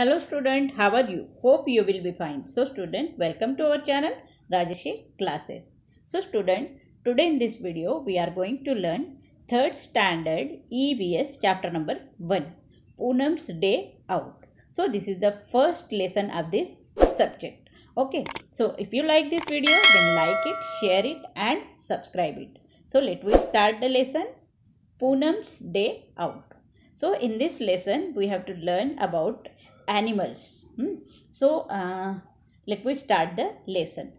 Hello student, how are you? Hope you will be fine. So student, welcome to our channel Rajeshi Classes. So student, today in this video we are going to learn 3rd standard EVS chapter number 1 Poonam's day out. So this is the first lesson of this subject. Okay, so if you like this video then like it, share it and subscribe it. So let we start the lesson Poonam's day out. So in this lesson we have to learn about animals. Hmm? So uh, let me start the lesson.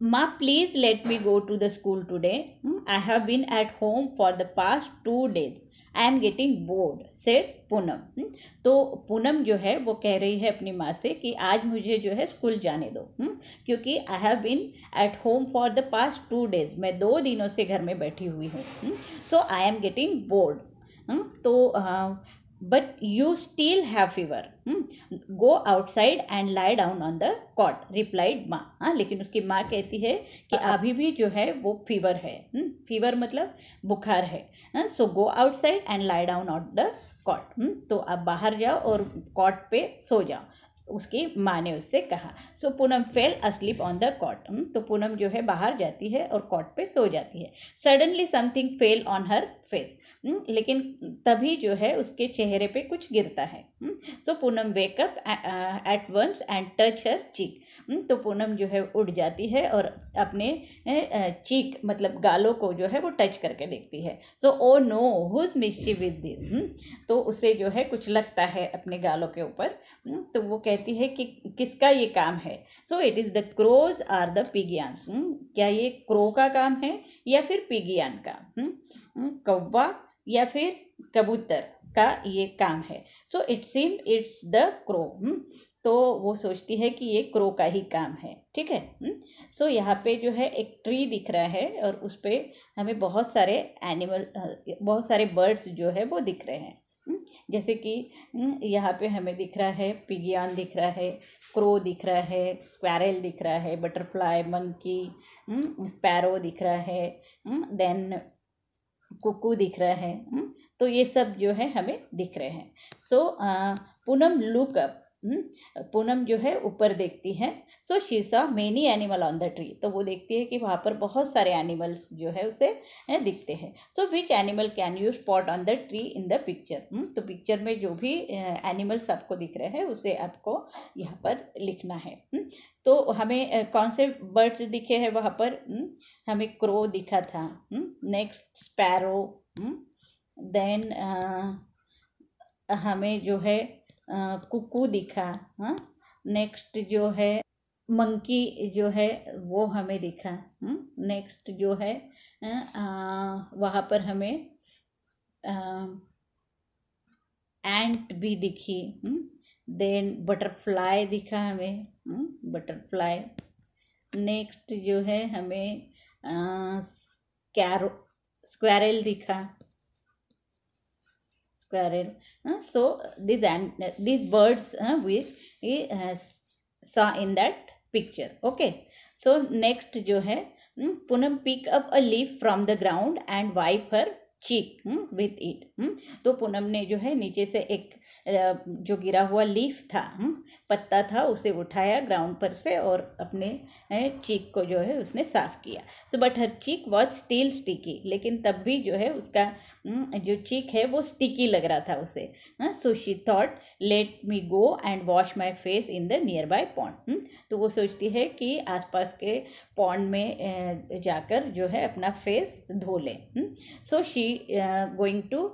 Ma, please let me go to the school today. Hmm? I have been at home for the past two days. I am getting bored said Poonam तो पूनम जो है वो कह रही है अपनी माँ से कि आज मुझे जो है स्कूल जाने दो हुँ? क्योंकि I have been at home for the past two days मैं दो दिनों से घर में बैठी हुई हूँ so I am getting bored तो but you still have fever hmm? go outside and lie down on the cot replied माँ हाँ लेकिन उसकी माँ कहती है कि अभी भी जो है वो फीवर है फीवर hmm. मतलब बुखार है so go outside and lie down on the cot तो आप बाहर जाओ और कॉट पे सो जाओ उसकी माँ ने उससे कहा so Poonam fell asleep on the cot तो पूनम जो है बाहर जाती है और कॉट पे सो जाती है suddenly something fell on her face लेकिन तभी जो है उसके चेहरे पे कुछ गिरता है so hmm? Poonam wake up at once and touch her cheek तो पूनम जो है उड़ जाती है और अपने चीक मतलब गालों को जो है वो टच करके देखती है so oh no who's with this तो उसे जो है कुछ लगता है अपने गालों के ऊपर hmm? तो वो कह कहती है कि किसका ये काम है so it is the crows or the pigeon क्या ये क्रो का काम है या फिर पिगियान का hmm? Hmm? कौवा या फिर कबूतर का ये काम है so it seem it's the crow तो वो सोचती है कि ये क्रो का ही काम है ठीक है सो hmm? so, यहाँ पे जो है एक ट्री दिख रहा है और उस पर हमें बहुत सारे एनिमल बहुत सारे बर्ड्स जो है वो दिख रहे हैं हम्म, जैसे कि हम्म, यहाँ पे हमें दिख रहा है पिगियान दिख रहा है क्रो दिख रहा है स्क्वायरल दिख रहा है बटरफ्लाई मंकी हम्म, स्पैरो दिख रहा है देन कुकू दिख रहा है तो ये सब जो है हमें दिख रहे हैं so uh, Poonam look up hmm, Poonam जो है ऊपर देखती है so she saw many animal on the tree तो वो देखती है कि वहाँ पर बहुत सारे एनिमल्स जो है उसे दिखते हैं so which animal can you spot on the tree in the picture तो पिक्चर में जो भी एनिमल्स आपको दिख रहे हैं उसे आपको यहाँ पर लिखना है हुँ? हम्म, तो हमें कौन से बर्ड्स दिखे हैं वहाँ पर हुँ? हम्म, हमें क्रो दिखा था नेक्स्ट स्पैरो देन हमें जो है कुकू दिखा हाँ नेक्स्ट जो है मंकी जो है वो हमें दिखा नेक्स्ट हाँ? जो है वहाँ पर हमें एंट भी दिखी देन हाँ? बटरफ्लाई दिखा हमें बटरफ्लाई हाँ? नेक्स्ट जो है हमें कैरो स्क्वायरल दिखा squirrel. Uh, so these and these birds uh, which we uh, saw in that picture. Okay. So next जो है Poonam pick up a leaf from the ground and wipe her cheek with it तो पूनम ने जो है नीचे से एक जो गिरा हुआ लीफ था हम्म, पत्ता था उसे उठाया ग्राउंड पर से और अपने चीक को जो है उसने साफ किया so but her cheek was still sticky लेकिन तब भी जो है उसका हम्म, जो चीक है वो स्टिकी लग रहा था उसे so she thought let me go and wash my face in the nearby pond तो वो सोचती है कि आसपास के पॉन्ड में जाकर जो है अपना फेस धो लें so she going to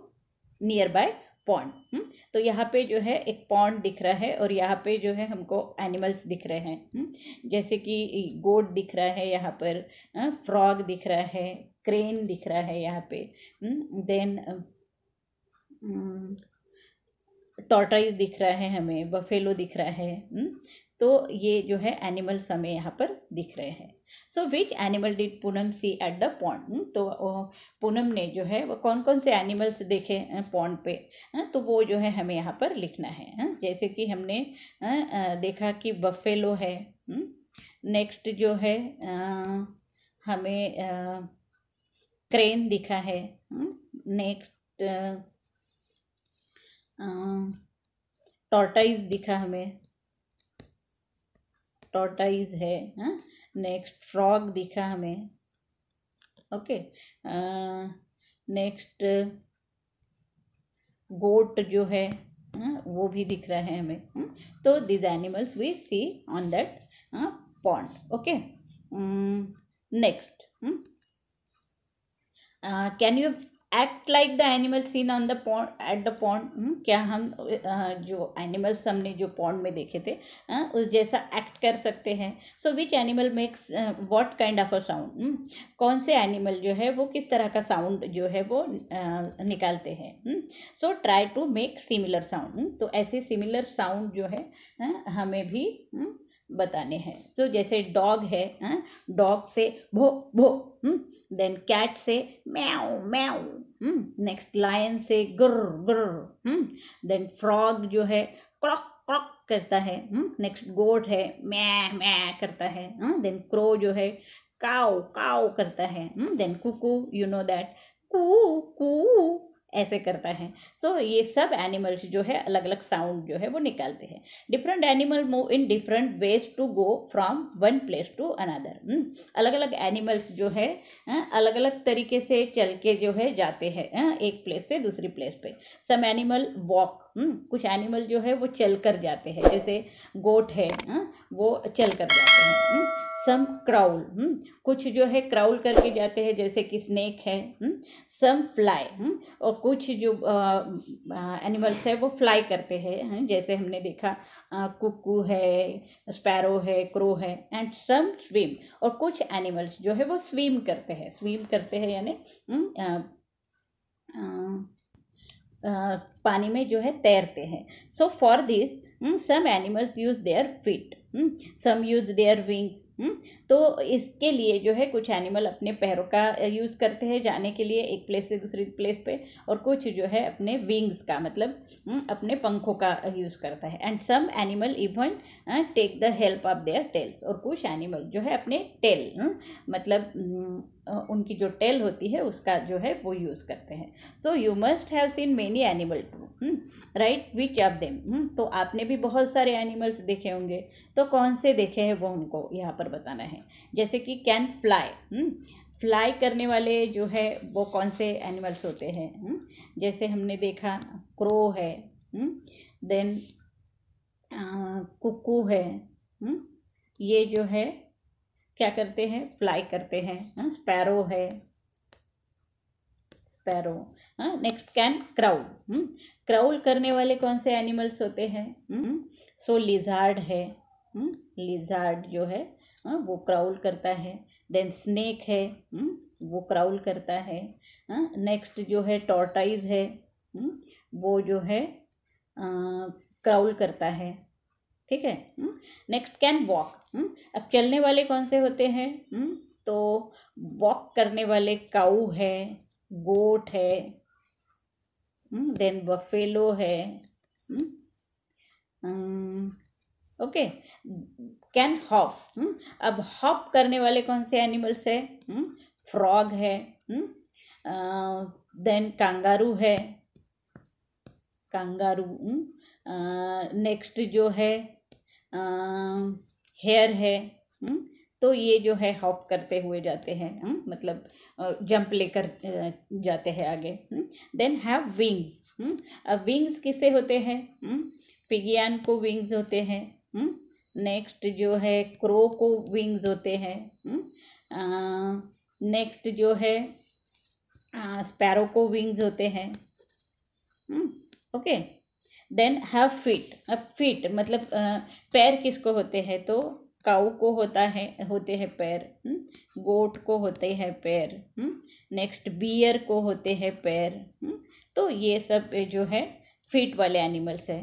nearby pond hmm? तो यहाँ पे जो है एक पॉन्ड दिख रहा है और यहाँ पे जो है हमको एनिमल्स दिख रहे हैं hmm? जैसे कि गोट दिख रहा है यहाँ पर फ्रॉग हाँ? दिख रहा है क्रेन दिख रहा है यहाँ पे देन hmm? टॉटाइज um, दिख रहा है हमें बफेलो दिख रहा है तो ये जो है एनिमल्स हमें यहाँ पर दिख रहे हैं so which animal did Poonam see at the pond तो पूनम ने जो है वो कौन कौन से एनिमल्स देखे पॉन्ड पे हाँ, तो वो जो है हमें यहाँ पर लिखना है हाँ, जैसे कि हमने देखा कि बफेलो है नेक्स्ट हम्म, जो है हमें क्रेन दिखा है नेक्स्ट हम्म, टॉर्टाइज दिखा हमें टॉटाइज है हाँ नेक्स्ट फ्रॉग दिखा हमें ओके नेक्स्ट गोट जो है हाँ, वो भी दिख रहा है हमें हाँ? तो these animals we see on that pond okay next can you act like the animal seen on the pond at the pond क्या हम जो एनिमल्स हमने जो पॉन्ड में देखे थे उस जैसा एक्ट कर सकते हैं so which animal makes what kind of a sound hmm, कौन से एनिमल जो है वो किस तरह का साउंड जो है वो uh, निकालते हैं so try to make similar sound तो ऐसे सिमिलर साउंड जो है uh, हमें भी hmm, बताने हैं तो जैसे डॉग है डॉग हाँ, से भो भो देन हम्म, कैट से म्याऊ म्याऊ नेक्स्ट लायन से गुर गुर देन फ्रॉग जो है क्रॉक क्रॉक करता है नेक्स्ट हम्म, गोट है मैं मै करता है देन हाँ, क्रो जो है काओ काओ करता है then cuckoo you know that कू कू ऐसे करता है सो so, ये सब एनिमल्स जो है अलग अलग साउंड जो है वो निकालते हैं different animal move in different ways to go from one place to another अलग अलग एनिमल्स जो है अं, अलग अलग तरीके से चल के जो है जाते हैं अं, एक प्लेस से दूसरी प्लेस पे सम एनिमल वॉक कुछ एनिमल जो है वो चल कर जाते हैं जैसे गोट है अं, वो चल कर जाते हैं हम्म, सम क्राउल hmm? कुछ जो है क्राउल करके जाते हैं जैसे कि स्नेक है सम hmm? Fly hmm? और कुछ जो एनिमल्स है वो फ्लाई करते हैं जैसे हमने देखा कुकू है स्पैरो है क्रो है एंड सम स्विम और कुछ एनिमल्स जो है वो स्विम करते हैं स्विम करते हैं यानी पानी में जो है तैरते हैं so for this some animals use their feet some use their wings hmm, तो इसके लिए जो है कुछ एनिमल अपने पैरों का यूज़ करते हैं जाने के लिए एक प्लेस से दूसरी प्लेस पे और कुछ जो है अपने विंग्स का मतलब हम्म, अपने पंखों का यूज़ करता है and some animal even take the help of their tails और कुछ एनिमल जो है अपने टेल हम्म, मतलब उनकी जो टेल होती है उसका जो है वो यूज़ करते हैं so you must have seen many animal too right which of them तो आपने भी बहुत सारे एनिमल्स देखे होंगे तो कौन से देखे हैं वो उनको यहाँ पर वर्ड बताना है जैसे कि कैन फ्लाई फ्लाई करने वाले जो है वो कौन से एनिमल्स होते हैं हम्म, जैसे हमने देखा क्रो है देन हम्म, कुकू है हम्म, ये जो है क्या करते हैं फ्लाई करते हैं स्पैरो है sparrow next can crawl crawl करने वाले कौन से एनिमल्स होते हैं सो लिजार्ड है लिजार्ड जो है हाँ, वो क्राउल करता है देन स्नेक है हाँ, वो क्राउल करता है नेक्स्ट हाँ, जो है टॉर्टाइज है वो जो है क्राउल करता है ठीक है नेक्स्ट कैन वॉक अब चलने वाले कौन से होते हैं तो वॉक करने वाले काऊ है गोट है देन बफेलो है ओके कैन हॉप हम्म, अब हॉप करने वाले कौन से एनिमल्स है हम्म, फ्रॉग है हम्म, देन कांगारू है कांगारू नेक्स्ट जो है हेयर है तो ये जो है हॉप करते हुए जाते हैं मतलब जंप लेकर जाते हैं आगे देन हैव विंग्स अब विंग्स किसे होते हैं पिगियान को विंग्स होते हैं नेक्स्ट हम्म? जो है क्रो को विंग्स होते हैं नेक्स्ट हम्म? जो है स्पैरो को विंग्स होते हैं ओके देन हैव फीट अब फीट मतलब पैर किसको होते हैं तो काऊ को होता है होते हैं पैर गोट हम्म? को होते हैं पैर नेक्स्ट बियर को होते हैं पैर तो ये सब जो है फीट वाले एनिमल्स है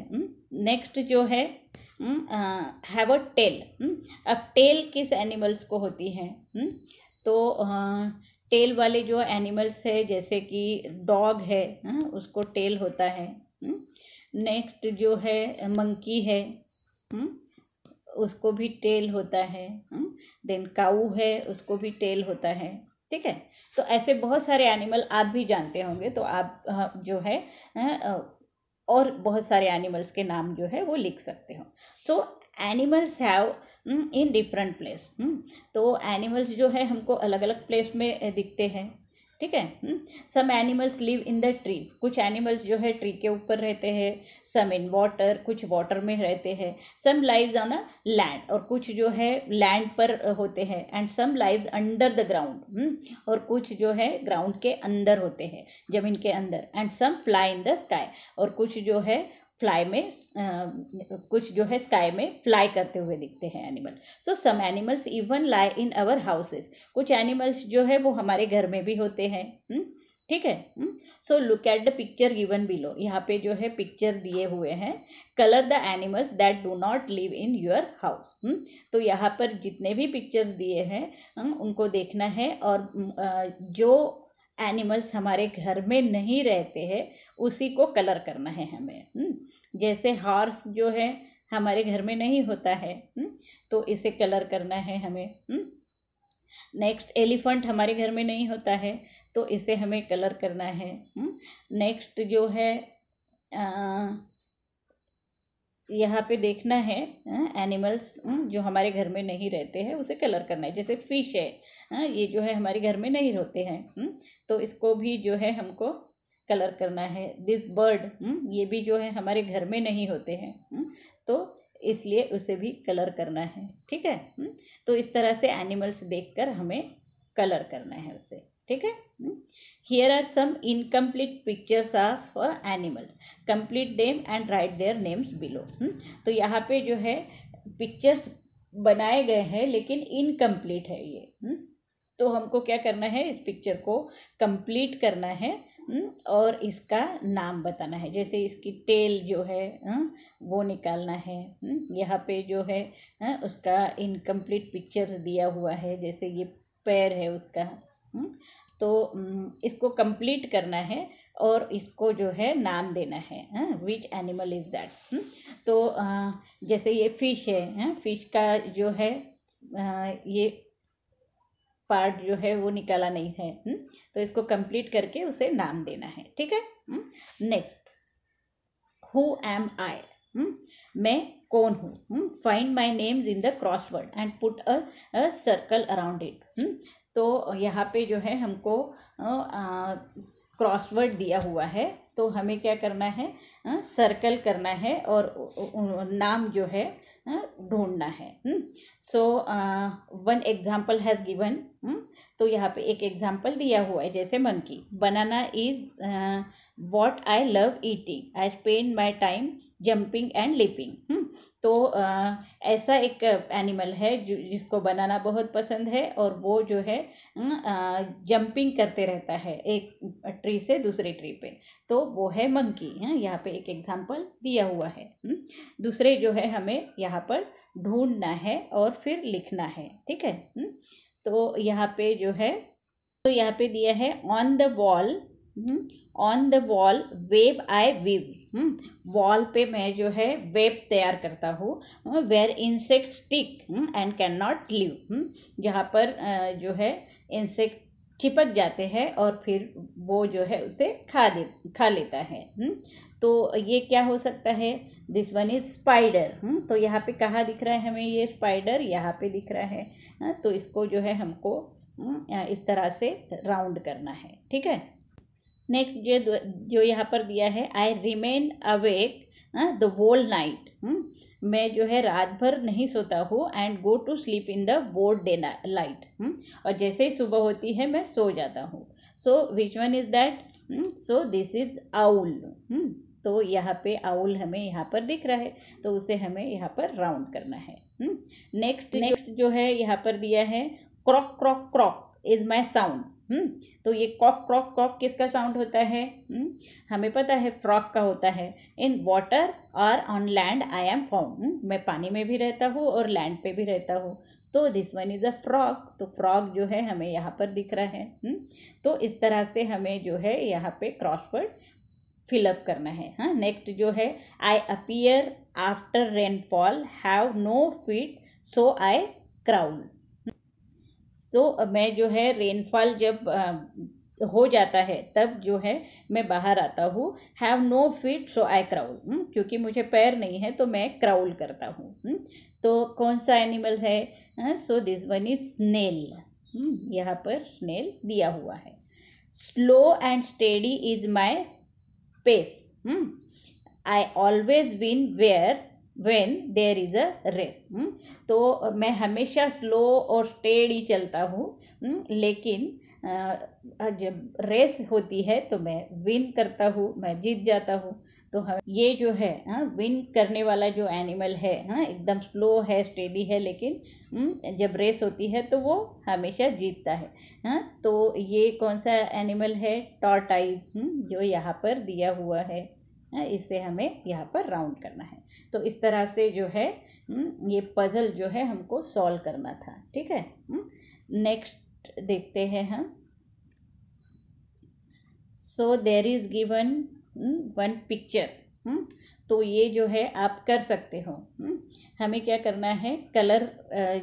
नेक्स्ट जो है हैव अ टेल अब टेल किस एनिमल्स को होती है हम्म, तो टेल वाले जो एनिमल्स है जैसे कि डॉग है हम्म, उसको टेल होता है नेक्स्ट हम्म, जो है मंकी है उसको भी टेल होता है देन काऊ है उसको भी टेल होता है ठीक है तो ऐसे बहुत सारे एनिमल आप भी जानते होंगे तो आप जो है और बहुत सारे एनिमल्स के नाम जो है वो लिख सकते हो so animals have in different place तो एनिमल्स जो है हमको अलग अलग प्लेस में दिखते हैं ठीक है some animals live in the tree कुछ एनिमल्स जो है ट्री के ऊपर रहते हैं सम इन वाटर कुछ वाटर में रहते हैं some live on a land और कुछ जो है लैंड पर होते हैं and some live under the ground और कुछ जो है ग्राउंड के अंदर होते हैं जमीन के अंदर and some fly in the sky और कुछ जो है फ्लाई में आ, कुछ जो है स्काई में फ्लाई करते हुए दिखते हैं animal so some animals even lie in our houses कुछ एनिमल्स जो है वो हमारे घर में भी होते हैं हम्म, ठीक है so look at the picture given below यहाँ पे जो है पिक्चर दिए हुए हैं colour the animals that do not live in your house तो यहाँ पर जितने भी पिक्चर्स दिए हैं हम्म, उनको देखना है और जो एनिमल्स हमारे घर में नहीं रहते हैं उसी को कलर करना है हमें हम्म। जैसे हॉर्स जो है हमारे घर में नहीं होता है हम्म। तो इसे कलर करना है हमें हम्म। नेक्स्ट एलिफेंट हमारे घर में नहीं होता है तो इसे हमें कलर करना है नेक्स्ट जो है आ, यहाँ पे देखना है एनिमल्स हाँ, हाँ, जो हमारे घर में नहीं रहते हैं उसे कलर करना है जैसे फिश है हाँ, ये जो है हमारे घर में नहीं रहते हैं तो इसको भी जो है हमको कलर करना है दिस बर्ड ये भी जो है हमारे घर में नहीं होते हैं तो इसलिए उसे भी कलर करना है ठीक है तो इस तरह से एनिमल्स देखकर हमें कलर करना है उसे ठीक है here are some incomplete pictures of animal complete name and write their names below तो यहाँ पे जो है पिक्चर्स बनाए गए हैं लेकिन इनकम्प्लीट है ये हम्म। तो हमको क्या करना है इस पिक्चर को कंप्लीट करना है हम्म, और इसका नाम बताना है जैसे इसकी टेल जो है हम्म, वो निकालना है यहाँ पे जो है उसका इनकम्प्लीट पिक्चर्स दिया हुआ है जैसे ये पैर है उसका तो इसको कंप्लीट करना है और इसको जो है नाम देना है विच एनिमल इज़ दैट तो जैसे ये फिश है फिश हाँ, का जो है ये पार्ट जो है वो निकाला नहीं है तो इसको कंप्लीट करके उसे नाम देना है ठीक है नेक्स्ट हु एम आई मैं कौन हूँ find my names in the crossword and put a circle around it तो यहाँ पे जो है हमको क्रॉसवर्ड दिया हुआ है तो हमें क्या करना है आ, सर्कल करना है और नाम जो है ढूंढना है so one example has given तो यहाँ पे एक एग्जाम्पल दिया हुआ है जैसे मन की banana is what I love eating I spend my time jumping and leaping तो ऐसा एक एनिमल है जिसको बनाना बहुत पसंद है और वो जो है जंपिंग करते रहता है एक ट्री से दूसरे ट्री पे तो वो है मंकी हाँ, यहाँ पे एक एग्जाम्पल दिया हुआ है दूसरे जो है हमें यहाँ पर ढूंढना है और फिर लिखना है ठीक है तो यहाँ पे जो है तो यहाँ पे दिया है on the wall on the wall web I weave wall पे मैं जो है वेब तैयार करता हूँ where insect stick and can not live जहाँ पर जो है इंसेक्ट चिपक जाते हैं और फिर वो जो है उसे खा दे खा लेता है hmm. तो ये क्या हो सकता है दिस वन इज स्पाइडर तो यहाँ पे कहाँ दिख रहा है हमें ये स्पाइडर यहाँ पे दिख रहा है हाँ, तो इसको जो है हमको हाँ, इस तरह से राउंड करना है ठीक है नेक्स्ट जो जो यहाँ पर दिया है I remain awake the whole night मैं जो है रात भर नहीं सोता हूँ and go to sleep in the broad daylight और जैसे ही सुबह होती है मैं सो जाता हूँ so which one is that so this is owl तो यहाँ पे आउल हमें यहाँ पर दिख रहा है तो उसे हमें यहाँ पर राउंड करना है नेक्स्ट हाँ। नेक्स्ट जो है यहाँ पर दिया है क्रॉक क्रॉक क्रॉक इज माई साउंड हम्म, तो ये कॉक क्रॉक कॉक किसका साउंड होता है हम्म, हमें पता है फ्रॉक का होता है इन वाटर और on land I am form मैं पानी में भी रहता हूँ और लैंड पे भी रहता हूँ तो this one is a frog तो फ्रॉक जो है हमें यहाँ पर दिख रहा है हम्म, तो इस तरह से हमें जो है यहाँ पे क्रॉसवर्ड फिलअप करना है हाँ नेक्स्ट जो है I appear after rainfall have no feet so I crawl so तो मैं जो है रेनफॉल जब हो जाता है तब जो है मैं बाहर आता हूँ have no feet so I crawl क्योंकि मुझे पैर नहीं है तो मैं क्राउल करता हूँ हम्म। तो कौन सा एनिमल है so this one is snail यहाँ पर स्नेल दिया हुआ है slow and steady is my pace I always win where when there is a race तो मैं हमेशा स्लो और स्टेडी चलता हूँ hmm? लेकिन जब रेस होती है तो मैं विन करता हूँ मैं जीत जाता हूँ तो हम ये जो है हाँ विन करने वाला जो एनिमल है हाँ एकदम स्लो है स्टेडी है लेकिन hmm, जब रेस होती है तो वो हमेशा जीतता है हाँ तो ये कौन सा एनिमल है टॉर्टाइज hmm, जो यहाँ पर दिया हुआ है इसे हमें यहाँ पर राउंड करना है तो इस तरह से जो है हम्म, ये पजल जो है हमको सॉल्व करना था ठीक है नेक्स्ट हम्म, देखते हैं हम so there is given one picture तो ये जो है आप कर सकते हो हम्म, हमें क्या करना है कलर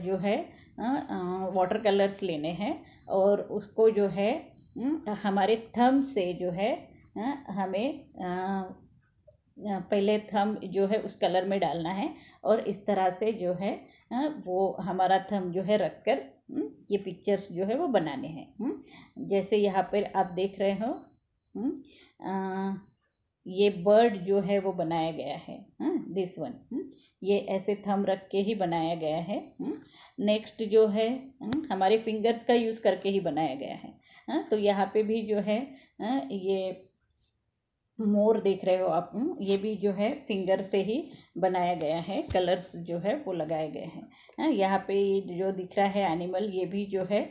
जो है वाटर कलर्स लेने हैं और उसको जो है हमारे थम से जो है हमें पहले थम जो है उस कलर में डालना है और इस तरह से जो है वो हमारा थम जो है रख कर हम्म, ये पिक्चर्स जो है वो बनाने हैं हम्म। जैसे यहाँ पर आप देख रहे हो हम्म, ये बर्ड जो है वो बनाया गया है दिस वन ये ऐसे थम रख के ही बनाया गया है नेक्स्ट जो है हमारे फिंगर्स का यूज़ करके ही बनाया गया है तो यहाँ पे भी जो है ये मोर देख रहे हो आप हम्म, ये भी जो है फिंगर से ही बनाया गया है कलर्स जो है वो लगाए गए हैं हाँ, यहाँ पे ये जो दिख रहा है एनिमल ये भी जो है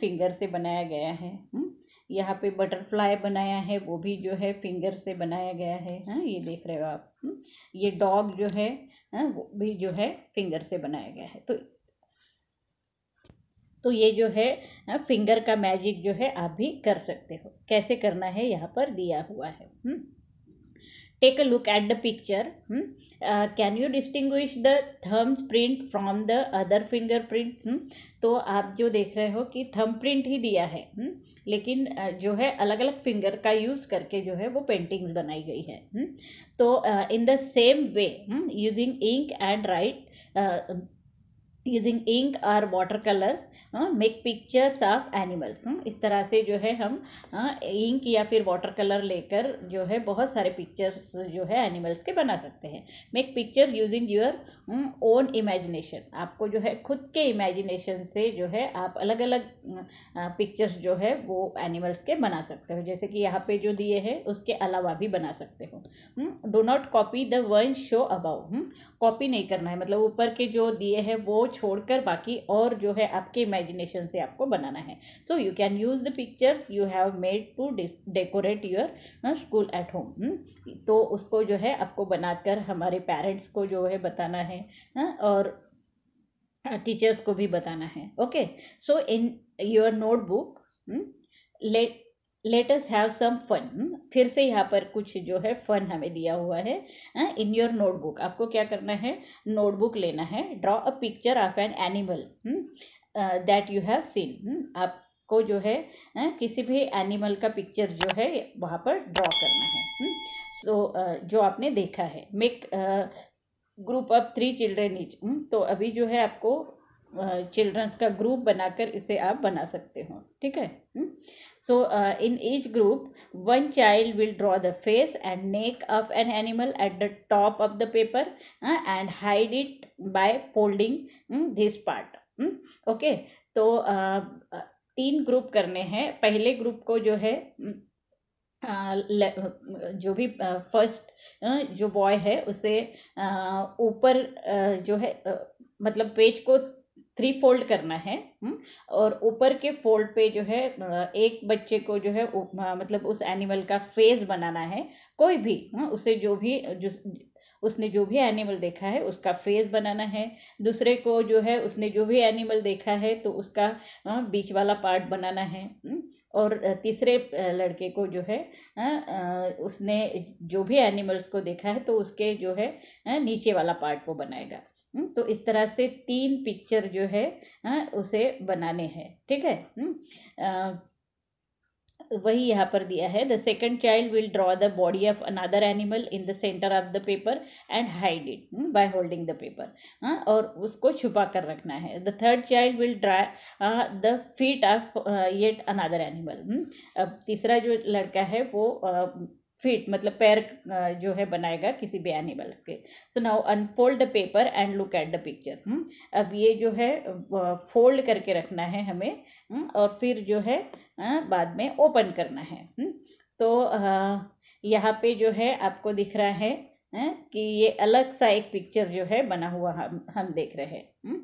फिंगर हाँ, से बनाया गया है हम्म, यहाँ पे बटरफ्लाई बनाया है वो भी जो है फिंगर से बनाया गया है हाँ ये देख रहे हो आप हम्म, ये डॉग जो है हाँ, वो भी जो है फिंगर से बनाया गया है तो तो ये जो है फिंगर का मैजिक जो है आप भी कर सकते हो कैसे करना है यहाँ पर दिया हुआ है टेक हम्म। हम्म। A look at the picture can you distinguish the thumbs print from the other fingerprint तो आप जो देख रहे हो कि थम प्रिंट ही दिया है हुँ? हम्म। लेकिन जो है अलग अलग फिंगर का यूज़ करके जो है वो पेंटिंग बनाई गई है हुँ? तो in the same way using ink and write using ink और water colour make pictures of animals इस तरह से जो है हम इंक uh, या फिर वाटर कलर लेकर जो है बहुत सारे पिक्चर्स जो है एनिमल्स के बना सकते हैं make picture using your own imagination आपको जो है खुद के इमेजिनेशन से जो है आप अलग अलग पिक्चर्स जो है वो एनिमल्स के बना सकते हो जैसे कि यहाँ पे जो दिए हैं उसके अलावा भी बना सकते हो do not copy the one show above copy नहीं करना है मतलब ऊपर के जो दिए हैं वो छोड़कर बाकी और जो है आपके इमेजिनेशन से आपको बनाना है so you can use the pictures you have made to decorate your school at home तो उसको जो है आपको बनाकर हमारे पेरेंट्स को जो है बताना है हा? और टीचर्स uh, को भी बताना है okay so in your notebook let us have some fun फिर से यहाँ पर कुछ जो है फन हमें दिया हुआ है इन योर नोटबुक आपको क्या करना है नोटबुक लेना है draw a picture of an animal that you have seen आपको जो है uh, किसी भी एनिमल का पिक्चर जो है वहाँ पर ड्रॉ करना है सो हाँ. so, uh, जो आपने देखा है make group of three children each तो अभी जो है आपको चिल्ड्रंस का ग्रुप बनाकर इसे आप बना सकते हो ठीक है so in each group one child will draw the face and neck of an animal at the top of the paper and hide it by folding this part okay तो तीन ग्रुप करने हैं पहले ग्रुप को जो है हम्म, जो भी फर्स्ट जो बॉय है उसे ऊपर जो है मतलब पेज को थ्री फोल्ड करना है हम्म, और ऊपर के फोल्ड पे जो है एक बच्चे को जो है मतलब उस एनिमल का फेस बनाना है कोई भी हाँ, उसे जो भी जो उसने जो भी एनिमल देखा है उसका फेस बनाना है दूसरे को जो है उसने जो भी एनिमल देखा है तो उसका बीच वाला पार्ट बनाना है हम्म, और तीसरे लड़के को जो है उसने जो भी एनिमल्स को देखा है तो उसके जो है नीचे वाला पार्ट वो बनाएगा हम्म, तो इस तरह से तीन पिक्चर जो है उसे बनाने हैं ठीक है हम्म, वही यहाँ पर दिया है the second child will draw the body of another animal in the centre of the paper and hide it by holding the paper हाँ और उसको छुपा कर रखना है the third child will draw the feet of yet another animal अब तीसरा जो लड़का है वो uh, फिट मतलब पैर जो है बनाएगा किसी भी एनिमल्स के so now unfold the paper and look at the picture अब ये जो है फोल्ड करके रखना है हमें हम्म, और फिर जो है बाद में ओपन करना है हम्म, तो यहाँ पे जो है आपको दिख रहा है कि ये अलग सा एक पिक्चर जो है बना हुआ हम हम देख रहे हैं हम्म,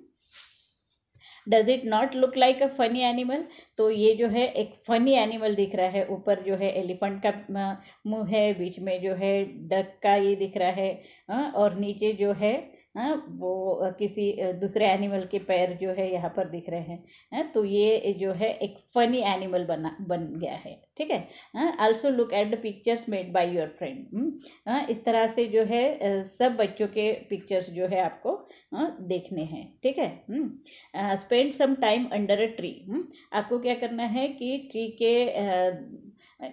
does it not look like a funny animal तो ये जो है एक फनी एनिमल दिख रहा है ऊपर जो है एलिफेंट का मुंह है बीच में जो है डक का ये दिख रहा है और नीचे जो है हैं हाँ, वो किसी दूसरे एनिमल के पैर जो है यहाँ पर दिख रहे हैं हैं हाँ, तो ये जो है एक फ़नी एनिमल बना बन गया है ठीक है also look at the pictures made by your friend इस तरह से जो है सब बच्चों के पिक्चर्स जो है आपको देखने हैं ठीक है स्पेंड सम हम्म, टाइम अंडर अ ट्री हम्म, आपको क्या करना है कि ट्री के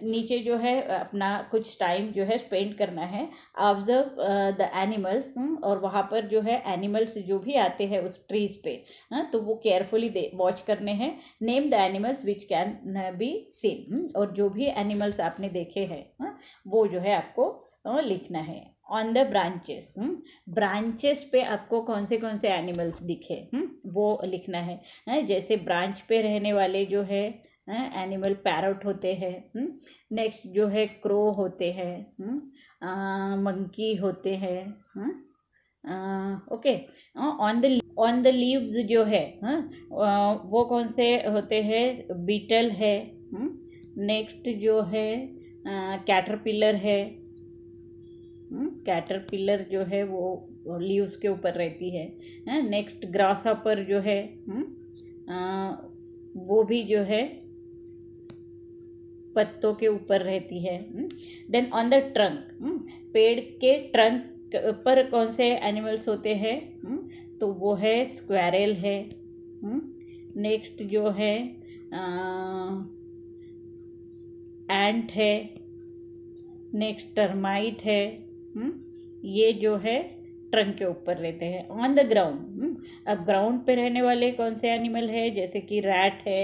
नीचे जो है अपना कुछ टाइम जो है स्पेंड करना है ऑब्जर्व द एनिमल्स और वहाँ पर जो है एनिमल्स जो भी आते हैं उस ट्रीज पे हाँ तो वो केयरफुली वॉच करने हैं name the animals which can be seen और जो भी एनिमल्स आपने देखे हैं हाँ, वो जो है आपको लिखना है ऑन द ब्रांचेस ब्रांचेस पे आपको कौन से कौन से एनिमल्स दिखे हुँ? हम्म, वो लिखना है, है हाँ, जैसे ब्रांच पे रहने वाले जो है एनिमल पैरट होते हैं हम्म, नेक्स्ट जो है क्रो होते हैं हम्म, मंकी होते हैं हम्म, okay on the on the leaves जो है आ, वो कौन से होते हैं बीटल है नेक्स्ट जो है कैटरपिलर है कैटरपिलर जो है वो लीव्स के ऊपर रहती है नेक्स्ट ग्रास जो है आ, वो भी जो है पत्तों के ऊपर रहती है देन ऑन द ट्रंक पेड़ के ट्रंक पर कौन से एनिमल्स होते हैं हम्म। तो वो है स्क्वायरल है नेक्स्ट हम्म। जो है एंट है नेक्स्ट टर्माइट है हम्म। ये जो है ट्रंक के ऊपर रहते हैं ऑन द ग्राउंड अब ग्राउंड पे रहने वाले कौन से एनिमल है जैसे कि रैट है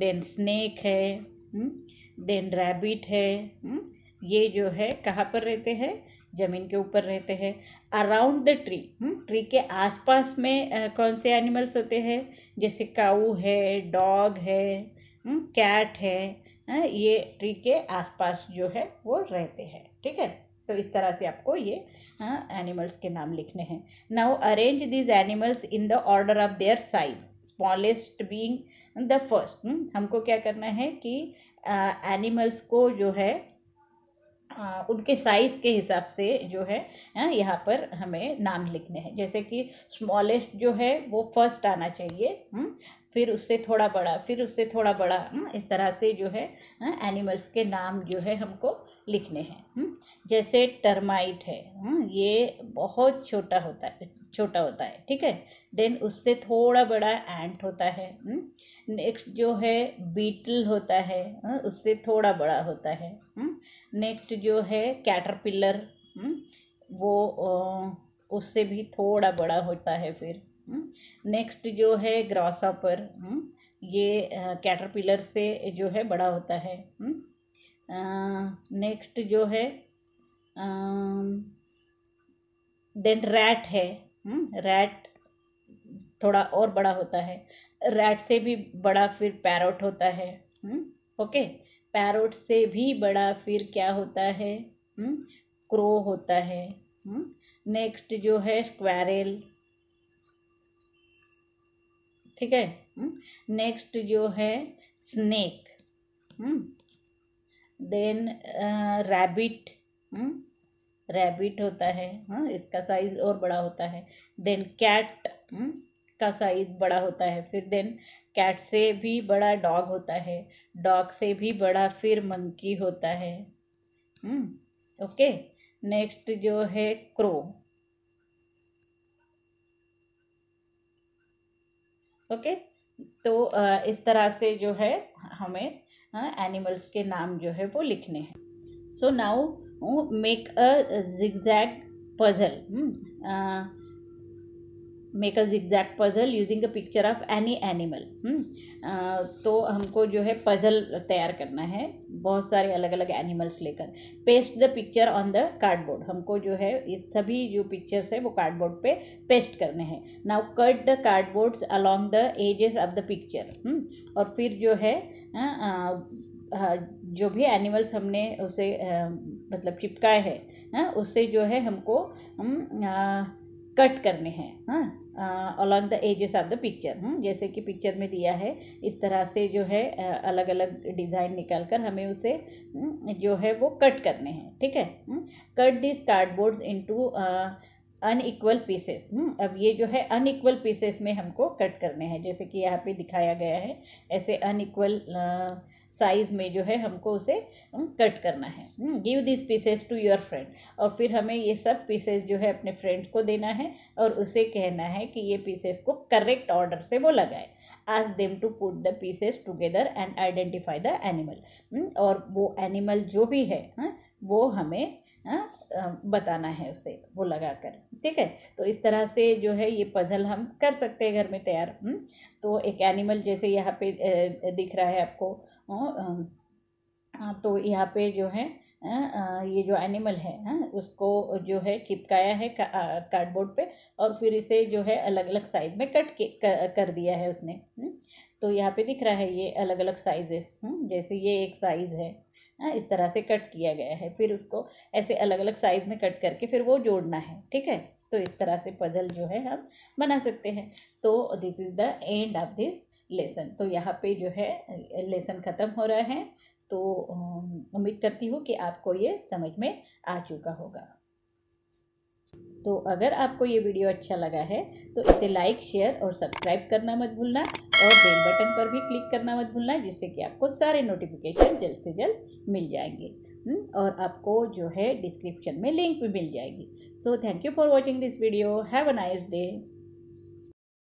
देन स्नेक है देन हम्म? रैबिट है हम्म? ये जो है कहाँ पर रहते हैं जमीन के ऊपर रहते हैं अराउंड द ट्री ट्री के आसपास में कौन से एनिमल्स होते हैं जैसे काऊ है डॉग है कैट हम्म? है ये ट्री के आसपास जो है वो रहते हैं ठीक है तो इस तरह से आपको ये एनिमल्स के नाम लिखने हैं now arrange these animals in the order of their size smallest being the first हमको क्या करना है कि एनिमल्स को जो है uh, उनके साइज़ के हिसाब से जो है यहाँ पर हमें नाम लिखने हैं जैसे कि स्मॉलेस्ट जो है वो फर्स्ट आना चाहिए हम्म, फिर उससे थोड़ा बड़ा फिर उससे थोड़ा बड़ा हम्म, इस तरह से जो है एनिमल्स हाँ, के नाम जो है हमको लिखने हैं हम्म। जैसे टर्माइट है हम्म, ये बहुत छोटा होता है छोटा होता है ठीक है देन उससे थोड़ा बड़ा एंट होता है नेक्स्ट जो है बीटल होता है हाँ, उससे थोड़ा बड़ा होता है नेक्स्ट जो है कैटरपिलर वो उससे भी थोड़ा बड़ा होता है फिर नेक्स्ट हम्म। जो है ऑपर हम्म। ये कैटरपिलर से जो है बड़ा होता है नेक्स्ट हम्म। जो है देन रैट है रैट थोड़ा और बड़ा होता है रैट से भी बड़ा फिर पैरोट होता है ओके पैरोट से भी बड़ा फिर क्या होता है क्रो होता है नेक्स्ट जो है स्क्वायरल ठीक है नेक्स्ट हम्म। जो है स्नेक देन रैबिट रैबिट होता है हाँ इसका साइज और बड़ा होता है देन कैट हम्म। का साइज बड़ा होता है फिर देन कैट से भी बड़ा डॉग होता है डॉग से भी बड़ा फिर मंकी होता है ओके हम्म। नेक्स्ट जो है क्रो ओके तो इस तरह से जो है हमें एनिमल्स के नाम जो है वो लिखने हैं so now make a zigzag puzzle make a zigzag puzzle using a picture of any animal तो हमको जो है पजल तैयार करना है बहुत सारे अलग अलग एनिमल्स लेकर paste the picture on the cardboard हमको जो है ये सभी जो पिक्चर्स है वो कार्डबोर्ड पे पेस्ट करने हैं now cut the cardboards along the edges of the picture और फिर जो है हाँ, आ, आ, जो भी एनिमल्स हमने उसे मतलब चिपकाए हैं हाँ, उससे जो है हमको हम कट करने हैं हाँ along the edges of the picture हूँ जैसे कि पिक्चर में दिया है इस तरह से जो है अलग अलग डिज़ाइन निकाल कर हमें उसे हम्म, जो है वो कट करने हैं ठीक है cut this cardboards into unequal pieces अब ये जो है अनइक्वल पीसेस में हमको कट करने हैं जैसे कि यहाँ पे दिखाया गया है ऐसे अनइक्वल साइज में जो है हमको उसे कट करना है give this pieces to your friend और फिर हमें ये सब पीसेस जो है अपने फ्रेंड को देना है और उसे कहना है कि ये पीसेस को करेक्ट ऑर्डर से वो लगाए आज them to put the pieces together and identify the animal और वो एनिमल जो भी है हा? वो हमें हाँ, बताना है उसे वो लगा कर ठीक है तो इस तरह से जो है ये पजल हम कर सकते हैं घर में तैयार हम्म, तो एक एनिमल जैसे यहाँ पे दिख रहा है आपको हाँ, तो यहाँ पे जो है ये जो एनिमल है हाँ, उसको जो है चिपकाया है कार्डबोर्ड पे और फिर इसे जो है अलग अलग साइज में कट के कर दिया है उसने हाँ। तो यहाँ पे दिख रहा है ये अलग अलग साइजेस जैसे ये एक साइज़ है इस तरह से कट किया गया है फिर उसको ऐसे अलग अलग साइज़ में कट करके फिर वो जोड़ना है ठीक है तो इस तरह से पजल जो है हम बना सकते हैं तो this is the end of this lesson तो यहाँ पे जो है लेसन ख़त्म हो रहा है तो उम्मीद करती हूँ कि आपको ये समझ में आ चुका होगा तो अगर आपको ये वीडियो अच्छा लगा है तो इसे लाइक शेयर और सब्सक्राइब करना मत भूलना और बेल बटन पर भी क्लिक करना मत भूलना जिससे कि आपको सारे नोटिफिकेशन जल्द से जल्द मिल जाएंगे हम्म, और आपको जो है डिस्क्रिप्शन में लिंक भी मिल जाएगी so thank you for watching this video have a nice day